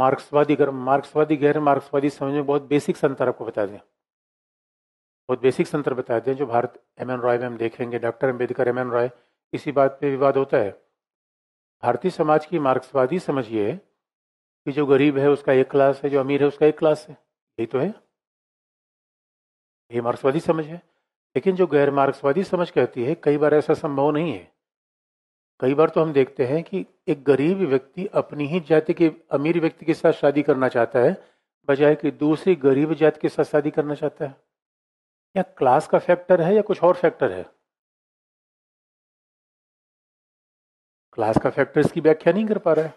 मार्क्सवादी मार्क्सवादी गैर मार्क्सवादी समझ में बहुत बेसिक संतर आपको बता दें बहुत बेसिक संतर बता दें जो भारत एम एन रॉय में हम देखेंगे doctor Ambedkar M N Roy इसी बात पे विवाद होता है भारतीय समाज की मार्क्सवादी समझिए कि जो गरीब है उसका एक क्लास है जो अमीर है उसका एक क्लास है यही तो है ये मार्क्सवादी समझ है लेकिन जो गैर मार्क्सवादी समझ कहती है कई बार ऐसा संभव नहीं है कई बार तो हम देखते हैं कि एक गरीब व्यक्ति अपनी ही जाति के अमीर व्यक्ति के साथ शादी करना चाहता है बजाय कि दूसरी गरीब जाति के साथ शादी करना चाहता है या क्लास का फैक्टर है या कुछ और फैक्टर है क्लास का फैक्टर इसकी व्याख्या नहीं कर पा रहा है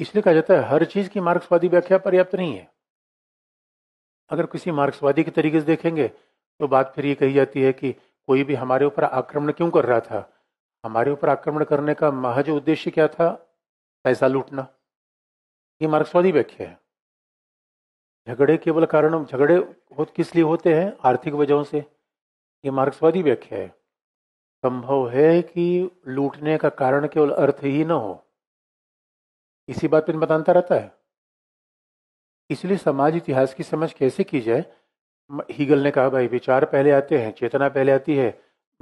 इसलिए कहा जाता है हर चीज की मार्क्सवादी व्याख्या पर्याप्त नहीं है अगर किसी मार्क्सवादी के तरीके से देखेंगे तो बात फिर ये कही जाती है कि कोई भी हमारे ऊपर आक्रमण क्यों कर रहा था हमारे ऊपर आक्रमण करने का महज उद्देश्य क्या था पैसा लूटना ये मार्क्सवादी व्याख्या है झगड़े केवल कारण झगड़े बहुत किस लिए होते हैं आर्थिक वजहों से ये मार्क्सवादी व्याख्या है संभव है कि लूटने का कारण केवल अर्थ ही न हो इसी बात पर बताता रहता है इसलिए समाज इतिहास की समझ कैसे की जाए हीगल ने कहा भाई विचार पहले आते हैं चेतना पहले आती है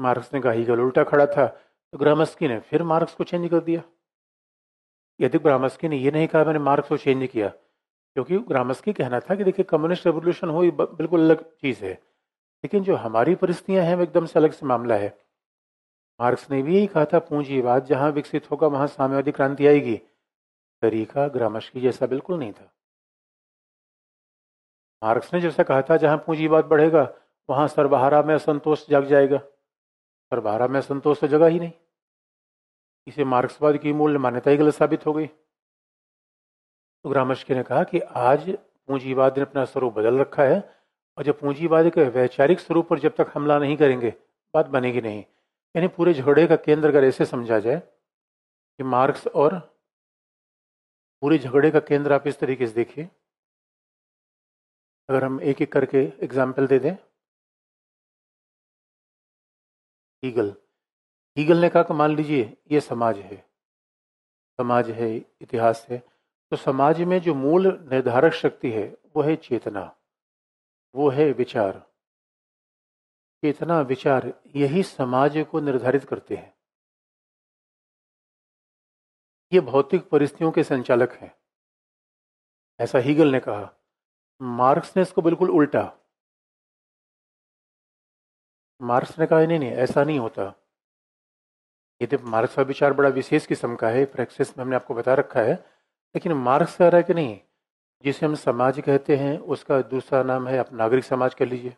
मार्क्स ने कहा हीगल उल्टा खड़ा था तो ग्रामस्की ने फिर मार्क्स को चेंज कर दिया यदि ग्रामस्की ने यह नहीं कहा मैंने मार्क्स को चेंज किया क्योंकि ग्रामस्की कहना था कि देखिए कम्युनिस्ट रेवोल्यूशन हो बिल्कुल अलग चीज़ है लेकिन जो हमारी परिस्थितियां हैं वो एकदम से अलग से मामला है मार्क्स ने भी यही कहा था पूंजीवाद जहां विकसित होगा वहां साम्यवादी क्रांति आएगी तरीका ग्रामस्की जैसा बिल्कुल नहीं था मार्क्स ने जैसा कहा था जहां पूंजीवाद बढ़ेगा वहां सरबहारा में असंतोष जग जाएगा सरबहारा में असंतोष तो जगह ही नहीं इसे मार्क्सवाद की मूल मान्यता ही गलत साबित हो गई तो ग्रामश्की ने कहा कि आज पूंजीवाद ने अपना स्वरूप बदल रखा है और जब पूंजीवाद के वैचारिक स्वरूप पर जब तक हमला नहीं करेंगे बात बनेगी नहीं यानी पूरे झगड़े का केंद्र अगर ऐसे समझा जाए कि मार्क्स और पूरे झगड़े का केंद्र आप इस तरीके से देखिए अगर हम एक एक करके एग्जाम्पल दे दें ईगल ईगल ने कहा कि मान लीजिए ये समाज है समाज है इतिहास है तो समाज में जो मूल निर्धारक शक्ति है वो है चेतना वो है विचार चेतना विचार यही समाज को निर्धारित करते हैं ये भौतिक परिस्थितियों के संचालक हैं ऐसा हीगल ने कहा मार्क्स ने इसको बिल्कुल उल्टा मार्क्स ने कहा नहीं नहीं ऐसा नहीं होता यदि मार्क्स का विचार बड़ा विशेष किस्म का है प्रैक्सिस में हमने आपको बता रखा है लेकिन मार्क्स कह रहा है कि नहीं जिसे हम समाज कहते हैं उसका दूसरा नाम है आप नागरिक समाज कह लीजिए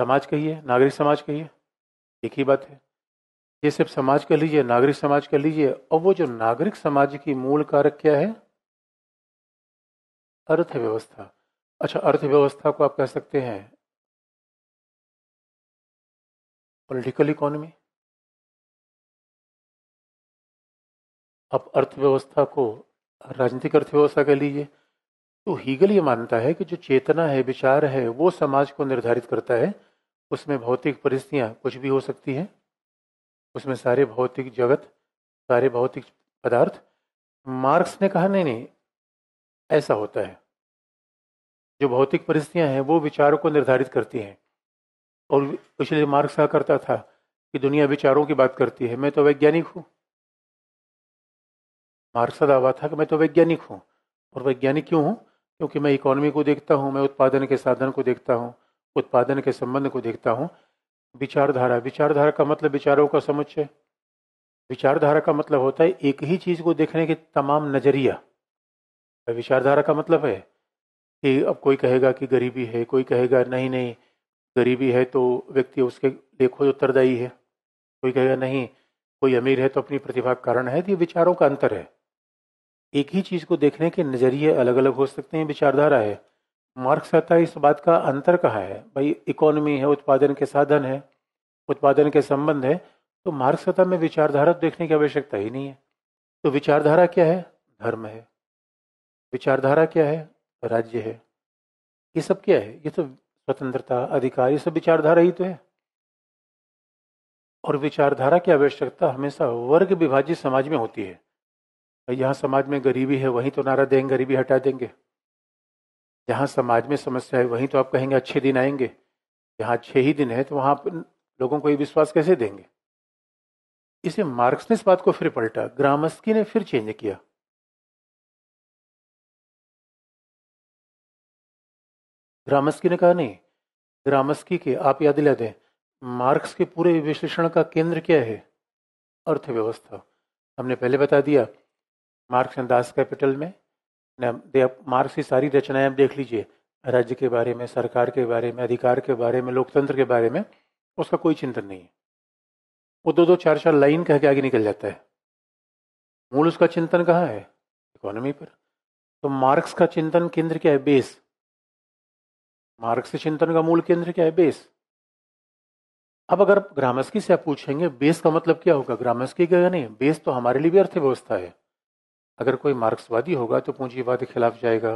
समाज कहिए नागरिक समाज कहिए एक ही बात है जैसे आप समाज कह लीजिए नागरिक समाज कह लीजिए और वो जो नागरिक समाज की मूल कारक क्या है अर्थव्यवस्था अच्छा अर्थव्यवस्था को आप कह सकते हैं पॉलिटिकल इकोनॉमी आप अर्थव्यवस्था को राजनीतिक अर्थव्यवस्था कह लीजिए तो हीगल ये मानता है कि जो चेतना है विचार है वो समाज को निर्धारित करता है उसमें भौतिक परिस्थितियाँ कुछ भी हो सकती हैं उसमें सारे भौतिक जगत सारे भौतिक पदार्थ मार्क्स ने कहा नहीं नहीं ऐसा होता है जो भौतिक परिस्थितियां हैं वो विचारों को निर्धारित करती हैं और पिछले मार्क्स कहा करता था कि दुनिया विचारों की बात करती है मैं तो वैज्ञानिक हूँ मार्क्स का दावा था कि मैं तो वैज्ञानिक हूँ और वैज्ञानिक क्यों हूँ क्योंकि मैं इकोनॉमी को देखता हूँ मैं उत्पादन के साधन को देखता हूँ उत्पादन के संबंध को देखता हूँ विचारधारा विचारधारा का मतलब विचारों का समुच्चय विचारधारा का मतलब होता है एक ही चीज को देखने के तमाम नजरिया विचारधारा का मतलब है कि अब कोई कहेगा कि गरीबी है कोई कहेगा नहीं नहीं गरीबी है तो व्यक्ति उसके देखो उत्तरदायी है कोई कहेगा नहीं कोई अमीर है तो अपनी प्रतिभा का कारण है तो ये विचारों का अंतर है एक ही चीज को देखने के नजरिए अलग अलग हो सकते हैं विचारधारा है मार्क्स कहता है इस बात का अंतर कहाँ है भाई इकोनॉमी है उत्पादन के साधन है उत्पादन के संबंध है तो मार्क्स कहता में विचारधारा तो देखने की आवश्यकता ही नहीं है तो विचारधारा क्या है धर्म है विचारधारा क्या है राज्य है ये सब क्या है ये तो स्वतंत्रता अधिकार ये सब विचारधारा ही तो है और विचारधारा की आवश्यकता हमेशा वर्ग विभाजित समाज में होती है यहाँ समाज में गरीबी है वहीं तो नारा देंगे गरीबी हटा देंगे जहां समाज में समस्या है वहीं तो आप कहेंगे अच्छे दिन आएंगे जहां अच्छे ही दिन है तो वहाँ लोगों को ये विश्वास कैसे देंगे इसे मार्क्स ने इस बात को फिर पलटा ग्रामस्की ने फिर चेंज किया ग्रामस्की ने कहा नहीं ग्रामस्की के आप याद दिला दें मार्क्स के पूरे विश्लेषण का केंद्र क्या है अर्थव्यवस्था हमने पहले बता दिया मार्क्स एंड दास कैपिटल में मार्क्स की सारी रचनाएं आप देख लीजिए राज्य के बारे में सरकार के बारे में अधिकार के बारे में लोकतंत्र के बारे में उसका कोई चिंतन नहीं है वो दो दो चार चार लाइन कह के आगे निकल जाता है मूल उसका चिंतन कहाँ है इकोनॉमी पर तो मार्क्स का चिंतन केंद्र क्या है बेस मार्क्स चिंतन का मूल केंद्र क्या है बेस अब अगर ग्रामस्की से आप पूछेंगे बेस का मतलब क्या होगा ग्रामस्की का नहीं बेस तो हमारे लिए भी अर्थव्यवस्था है अगर कोई मार्क्सवादी होगा तो पूंजीवाद के खिलाफ जाएगा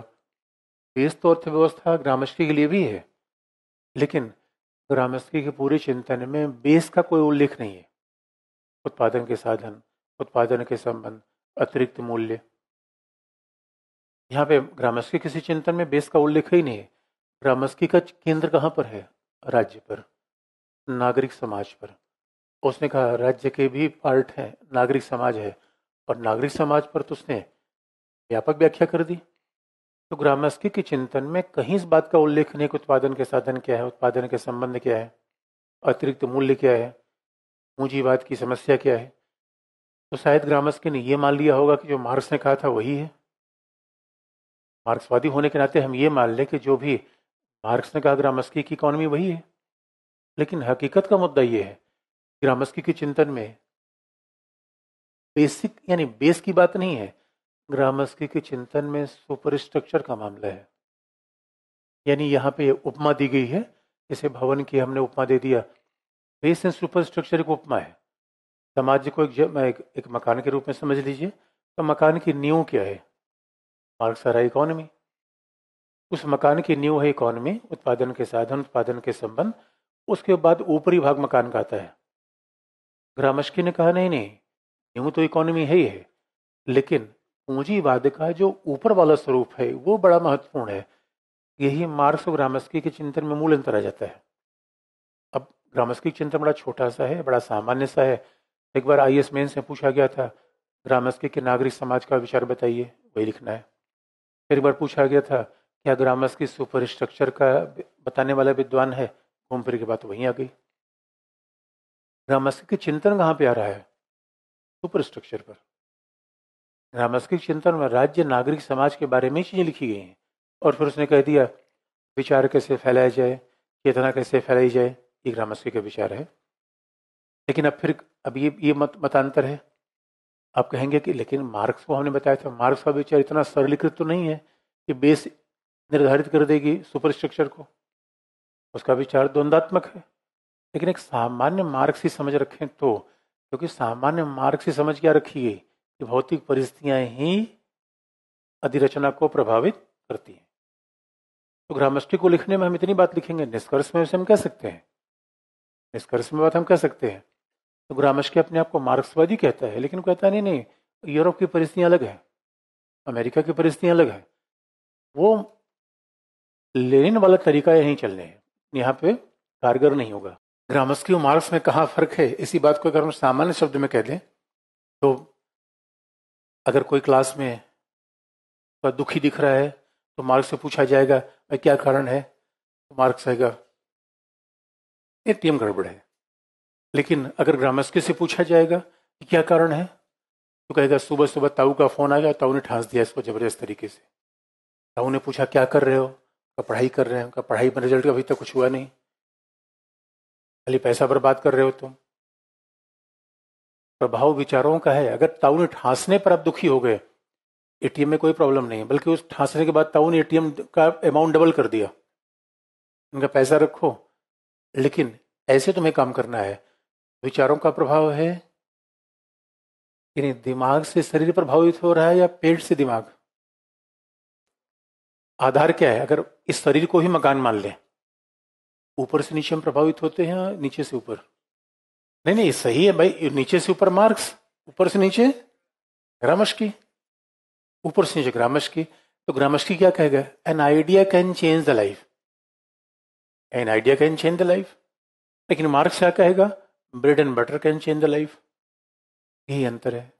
बेस तो अर्थव्यवस्था ग्रामस्की के लिए भी है लेकिन ग्रामस्की के पूरे चिंतन में बेस का कोई उल्लेख नहीं है उत्पादन के साधन उत्पादन के संबंध अतिरिक्त मूल्य यहाँ पे ग्रामस्की किसी चिंतन में बेस का उल्लेख ही नहीं है ग्रामस्की का केंद्र कहाँ पर है राज्य पर नागरिक समाज पर उसने कहा राज्य के भी पार्ट हैं नागरिक समाज है और नागरिक समाज पर तो उसने व्यापक व्याख्या कर दी तो ग्रामस्की के चिंतन में कहीं इस बात का उल्लेख नहीं कि उत्पादन के साधन क्या है उत्पादन के संबंध क्या है अतिरिक्त मूल्य क्या है पूंजीवाद की समस्या क्या है तो शायद ग्रामस्की ने यह मान लिया होगा कि जो मार्क्स ने कहा था वही है मार्क्सवादी होने के नाते हम ये मान लें कि जो भी मार्क्स ने कहा ग्रामस्की की इकोनॉमी वही है लेकिन हकीकत का मुद्दा यह है ग्रामस्की के चिंतन में बेसिक यानी बेस की बात नहीं है ग्रामस्की के चिंतन में सुपरस्ट्रक्चर का मामला है यानी यहाँ पे उपमा दी गई है जैसे भवन की हमने उपमा दे दिया बेस एंड सुपरस्ट्रक्चर एक उपमा है समाज को एक, एक एक मकान के रूप में समझ लीजिए तो मकान की नींव क्या है मार्क्स आ रहा इकोनॉमी उस मकान की न्यू है इकोनॉमी उत्पादन के साधन उत्पादन के संबंध उसके बाद ऊपरी भाग मकान का आता है ग्रामस्की ने कहा नहीं नहीं न्यू तो इकोनॉमी है ही है लेकिन पूंजीवाद का जो ऊपर वाला स्वरूप है वो बड़ा महत्वपूर्ण है यही मार्क्स और ग्रामस्की के चिंतन में मूल अंतर आ जाता है अब ग्रामस्की चिंतन बड़ा छोटा सा है बड़ा सामान्य सा है एक बार आई एस मेन से पूछा गया था ग्रामस्की के नागरिक समाज का विचार बताइए वही लिखना है फिर एक बार पूछा गया था या ग्रामस की सुपर स्ट्रक्चर का बताने वाला विद्वान है घूम फिर की बात वहीं आ गई के चिंतन कहाँ पे आ रहा है सुपर स्ट्रक्चर पर के चिंतन में राज्य नागरिक समाज के बारे में चीजें लिखी गई हैं और फिर उसने कह दिया विचार कैसे फैलाया जाए चेतना कैसे फैलाई जाए ये ग्रामस्की का विचार है लेकिन अब फिर अब ये ये मत मतांतर है आप कहेंगे कि लेकिन मार्क्स को हमने बताया था मार्क्स का विचार इतना सरलीकृत तो नहीं है कि बेस निर्धारित कर देगी सुपरस्ट्रक्चर को उसका विचार द्वंदात्मक है लेकिन एक सामान्य मार्ग से समझ रखें तो क्योंकि सामान्य मार्ग से समझ क्या रखिए कि भौतिक परिस्थितियां ही अधिरचना को प्रभावित करती हैं तो ग्रामष्टी को लिखने में हम इतनी बात लिखेंगे निष्कर्ष में उसे हम कह सकते हैं निष्कर्ष में बात हम कह सकते हैं तो ग्रामस्ट्री अपने आप को मार्क्सवादी कहता है लेकिन कहता नहीं नहीं यूरोप की परिस्थितियां अलग है अमेरिका की परिस्थितियां अलग है वो लेनिन वाला तरीका यहीं चलने हैं यहाँ पे कारगर नहीं होगा ग्रामस्की और मार्क्स में कहा फर्क है इसी बात को अगर हम सामान्य शब्द में कह दें तो अगर कोई क्लास में तो दुखी दिख रहा है तो मार्क्स से पूछा जाएगा भाई क्या कारण है तो मार्क्स कहेगा ये टीम गड़बड़ है लेकिन अगर ग्रामस्की से पूछा जाएगा कि क्या कारण है तो कहेगा सुबह सुबह ताऊ का फोन आ गया ताऊ ने ठांस दिया इसको जबरदस्त तरीके से ताऊ ने पूछा क्या कर रहे हो का पढ़ाई कर रहे हैं उनका पढ़ाई में रिजल्ट अभी तक तो कुछ हुआ नहीं खाली पैसा बर्बाद कर रहे हो तुम प्रभाव विचारों का है अगर ताऊ ने ठांसने पर आप दुखी हो गए एटीएम में कोई प्रॉब्लम नहीं है बल्कि उस ठांसने के बाद ताऊ ने एटीएम का अमाउंट डबल कर दिया उनका पैसा रखो लेकिन ऐसे तुम्हें काम करना है विचारों का प्रभाव है दिमाग से शरीर प्रभावित हो रहा है या पेट से दिमाग आधार क्या है अगर इस शरीर को ही मकान मान लें ऊपर से नीचे हम प्रभावित होते हैं नीचे से ऊपर नहीं नहीं सही है भाई नीचे से ऊपर मार्क्स ऊपर से नीचे ग्रामश की ऊपर से नीचे ग्रामश की तो ग्रामश की क्या कहेगा an idea can change the life an idea can change the life लेकिन मार्क्स क्या कहेगा bread and butter can change the life यही अंतर है